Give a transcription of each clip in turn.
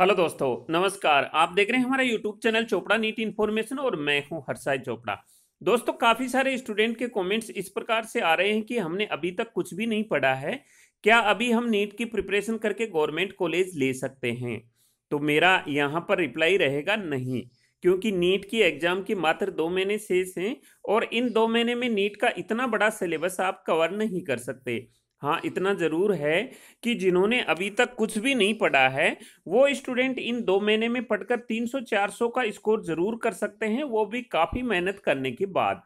hello दोस्तों नमस्कार आप देख रहे हैं हमारा YouTube channel Chopra NEET information और मैं हूं हर्षाई चोपड़ा दोस्तों काफ़ी सारे स्टूडेंट के कमेंट्स इस प्रकार से आ रहे हैं कि हमने अभी तक कुछ भी नहीं पढ़ा है क्या अभी हम नीट की प्रिपरेशन करके गवर्नमेंट कॉलेज ले सकते हैं तो मेरा यहाँ पर रिप्लाई रहेगा नहीं क्योंकि नीट की एग्जाम की मात्र दो महीने शेष हैं और इन दो महीने में नीट का इतना बड़ा सिलेबस आप कवर नहीं कर सकते हाँ इतना ज़रूर है कि जिन्होंने अभी तक कुछ भी नहीं पढ़ा है वो स्टूडेंट इन दो महीने में पढ़कर 300-400 का स्कोर ज़रूर कर सकते हैं वो भी काफ़ी मेहनत करने के बाद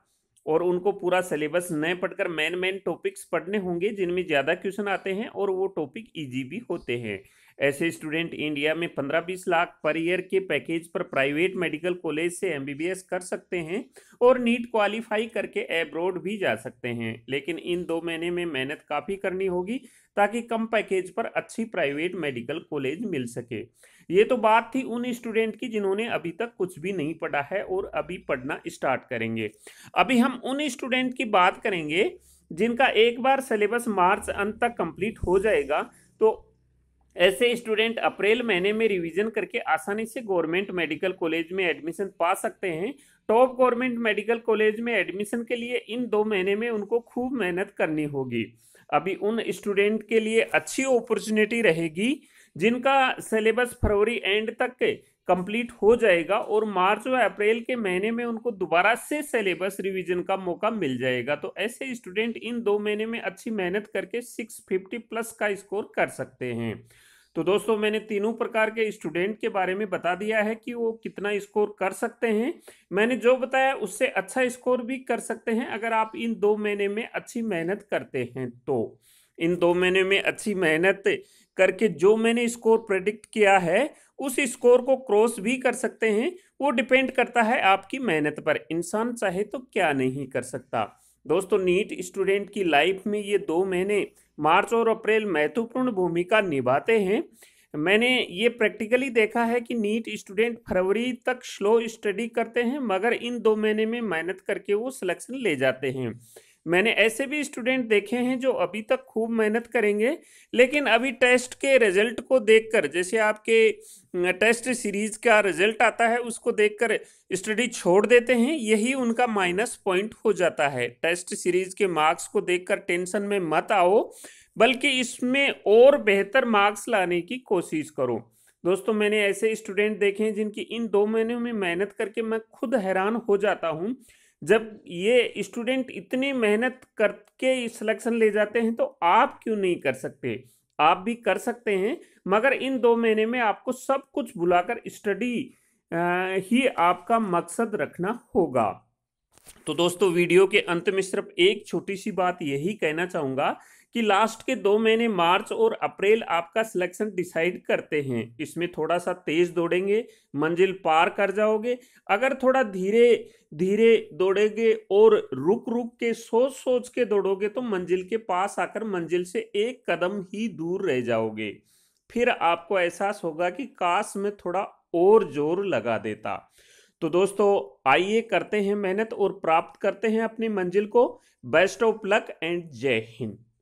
और उनको पूरा सिलेबस न पढ़कर मेन मेन टॉपिक्स पढ़ने होंगे जिनमें ज़्यादा क्वेश्चन आते हैं और वो टॉपिक इजी भी होते हैं ऐसे स्टूडेंट इंडिया में पंद्रह बीस लाख पर ईयर के पैकेज पर प्राइवेट मेडिकल कॉलेज से एमबीबीएस कर सकते हैं और नीट क्वालिफाई करके एब्रोड भी जा सकते हैं लेकिन इन दो महीने में मेहनत काफ़ी करनी होगी ताकि कम पैकेज पर अच्छी प्राइवेट मेडिकल कॉलेज मिल सके ये तो बात थी उन स्टूडेंट की जिन्होंने अभी तक कुछ भी नहीं पढ़ा है और अभी पढ़ना स्टार्ट करेंगे अभी हम उन स्टूडेंट की बात करेंगे जिनका एक बार सिलेबस मार्च अंत तक कंप्लीट हो जाएगा तो ऐसे स्टूडेंट अप्रैल महीने में रिवीजन करके आसानी से गवर्नमेंट मेडिकल कॉलेज में एडमिशन पा सकते हैं टॉप गवर्नमेंट मेडिकल कॉलेज में एडमिशन के लिए इन दो महीने में उनको खूब मेहनत करनी होगी अभी उन स्टूडेंट के लिए अच्छी अपॉर्चुनिटी रहेगी जिनका सिलेबस फरवरी एंड तक के कंप्लीट हो जाएगा और मार्च व अप्रैल के महीने में उनको दोबारा से सिलेबस रिवीजन का मौका मिल जाएगा तो ऐसे स्टूडेंट इन दो महीने में अच्छी मेहनत करके 650 प्लस का स्कोर कर सकते हैं तो दोस्तों मैंने तीनों प्रकार के स्टूडेंट के बारे में बता दिया है कि वो कितना स्कोर कर सकते हैं मैंने जो बताया उससे अच्छा स्कोर भी कर सकते हैं अगर आप इन दो महीने में अच्छी मेहनत करते हैं तो इन दो महीने में अच्छी मेहनत करके जो मैंने स्कोर प्रेडिक्ट किया है उस स्कोर को क्रॉस भी कर सकते हैं वो डिपेंड करता है आपकी मेहनत पर इंसान चाहे तो क्या नहीं कर सकता दोस्तों नीट स्टूडेंट की लाइफ में ये दो महीने मार्च और अप्रैल महत्वपूर्ण भूमिका निभाते हैं मैंने ये प्रैक्टिकली देखा है कि नीट स्टूडेंट फरवरी तक स्लो स्टडी करते हैं मगर इन दो महीने में मेहनत करके वो सिलेक्शन ले जाते हैं मैंने ऐसे भी स्टूडेंट देखे हैं जो अभी तक खूब मेहनत करेंगे लेकिन अभी टेस्ट के रिजल्ट को देखकर जैसे आपके टेस्ट सीरीज का रिजल्ट आता है उसको देखकर स्टडी छोड़ देते हैं यही उनका माइनस पॉइंट हो जाता है टेस्ट सीरीज के मार्क्स को देखकर टेंशन में मत आओ बल्कि इसमें और बेहतर मार्क्स लाने की कोशिश करो दोस्तों मैंने ऐसे स्टूडेंट देखे हैं जिनकी इन दो महीनों में मेहनत करके मैं खुद हैरान हो जाता हूँ जब ये स्टूडेंट इतनी मेहनत करके सिलेक्शन ले जाते हैं तो आप क्यों नहीं कर सकते आप भी कर सकते हैं मगर इन दो महीने में आपको सब कुछ बुलाकर स्टडी ही आपका मकसद रखना होगा तो दोस्तों वीडियो के अंत में सिर्फ एक छोटी सी बात यही कहना चाहूंगा कि लास्ट के दो महीने मार्च और अप्रैल आपका सिलेक्शन डिसाइड करते हैं इसमें थोड़ा सा तेज दौड़ेंगे मंजिल पार कर जाओगे अगर थोड़ा धीरे धीरे दौड़ेंगे और रुक रुक के सोच सोच के दौड़ोगे तो मंजिल के पास आकर मंजिल से एक कदम ही दूर रह जाओगे फिर आपको एहसास होगा कि काश में थोड़ा और जोर लगा देता तो दोस्तों आइए करते हैं मेहनत और प्राप्त करते हैं अपनी मंजिल को बेस्ट ऑफ लक एंड जय हिंद